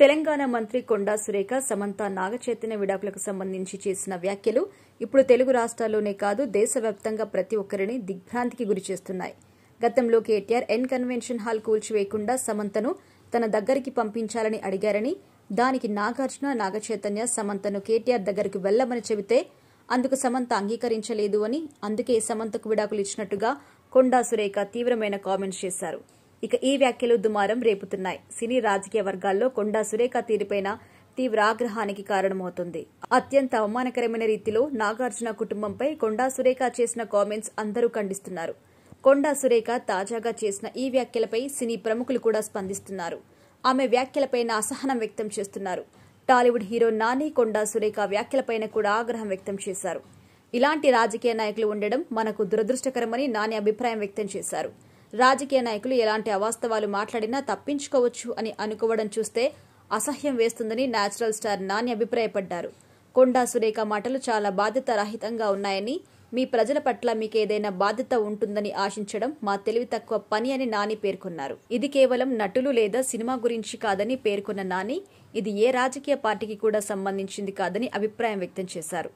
తెలంగాణ మంత్రి కొండా సురేఖ సమంత నాగచైతన్య విడాకులకు సంబంధించి చేసిన వ్యాఖ్యలు ఇప్పుడు తెలుగు రాష్ట్రాల్లోనే కాదు దేశవ్యాప్తంగా ప్రతి ఒక్కరిని దిగ్భ్రాంతికి గురిచేస్తున్నాయి గతంలో కేటీఆర్ ఎన్ కన్వెన్షన్ హాల్ కూల్చివేయకుండా సమంతను తన దగ్గరికి పంపించాలని అడిగారని దానికి నాగార్జున నాగచైతన్య సమంతను కేటీఆర్ దగ్గరకు వెళ్లమని చెబితే అందుకు సమంత అంగీకరించలేదు అని అందుకే సమంతకు విడాకులు ఇచ్చినట్టుగా కొండా సురేఖ తీవ్రమైన కామెంట్స్ చేశారు ఇక ఈ వ్యాఖ్యలు దుమారం రేపుతున్నాయి సినీ రాజకీయ వర్గాల్లో కొండా సురేఖ తీరిపైన తీవ్ర ఆగ్రహానికి కారణమవుతుంది అత్యంత అవమానకరమైన రీతిలో నాగార్జున కుటుంబంపై కొండా సురేఖ చేసిన కామెంట్స్ అందరూ ఖండిస్తున్నారు కొండా సురేఖ తాజాగా చేసిన ఈ వ్యాఖ్యలపై సినీ ప్రముఖులు కూడా స్పందిస్తున్నారు ఆమె వ్యాఖ్యలపైన అసహనం వ్యక్తం చేస్తున్నారు టాలీవుడ్ హీరో నాని కొండా సురేఖ వ్యాఖ్యలపైన కూడా ఆగ్రహం వ్యక్తం చేశారు ఇలాంటి రాజకీయ నాయకులు ఉండడం మనకు దురదృష్టకరమని నాని అభిప్రాయం వ్యక్తం చేశారు రాజకీయ నాయకులు ఎలాంటి అవాస్తవాలు మాట్లాడినా తప్పించుకోవచ్చు అని అనుకోవడం చూస్తే అసహ్యం వేస్తుందని న్యాచురల్ స్టార్ నాని అభిప్రాయపడ్డారు కొండా సురేఖ మాటలు చాలా బాధ్యత రహితంగా ఉన్నాయని మీ ప్రజల పట్ల మీకేదైనా బాధ్యత ఉంటుందని ఆశించడం మా తెలివి తక్కువ పని అని నాని పేర్కొన్నారు ఇది కేవలం నటులు లేదా సినిమా గురించి కాదని పేర్కొన్న నాని ఇది ఏ రాజకీయ పార్టీకి కూడా సంబంధించింది కాదని అభిప్రాయం వ్యక్తం చేశారు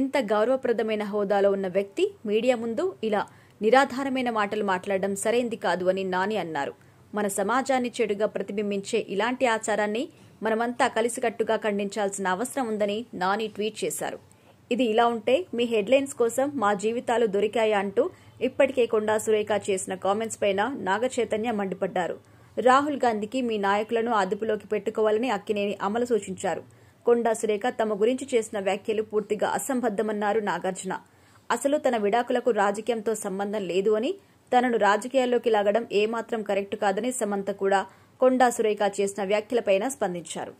ఇంత గౌరవప్రదమైన హోదాలో ఉన్న వ్యక్తి మీడియా ముందు ఇలా నిరాధారమైన మాటలు మాట్లాడడం సరైంది కాదు అని నాని అన్నారు మన సమాజాన్ని చెడుగా ప్రతిబింబించే ఇలాంటి ఆచారాన్ని మనమంతా కలిసికట్టుగా ఖండించాల్సిన అవసరం ఉందని నాని ట్వీట్ చేశారు ఇది ఇలా ఉంటే మీ హెడ్లైన్స్ కోసం మా జీవితాలు దొరికాయా అంటూ ఇప్పటికే కొండా సురేఖ చేసిన కామెంట్స్ పైన నాగచైతన్య మండిపడ్డారు రాహుల్ గాంధీకి మీ నాయకులను అదుపులోకి పెట్టుకోవాలని అక్కినేని అమలు సూచించారు కొండా సురేఖ తమ గురించి చేసిన వ్యాఖ్యలు పూర్తిగా అసంబద్ధమన్నారు నాగార్జున అసలు తన విడాకులకు రాజకీయంతో సంబంధం లేదు అని తనను రాజకీయాల్లోకి లాగడం ఏమాత్రం కరెక్ట్ కాదని సమంత కూడా కొండా సురేఖ చేసిన వ్యాఖ్యలపైన స్పందించారు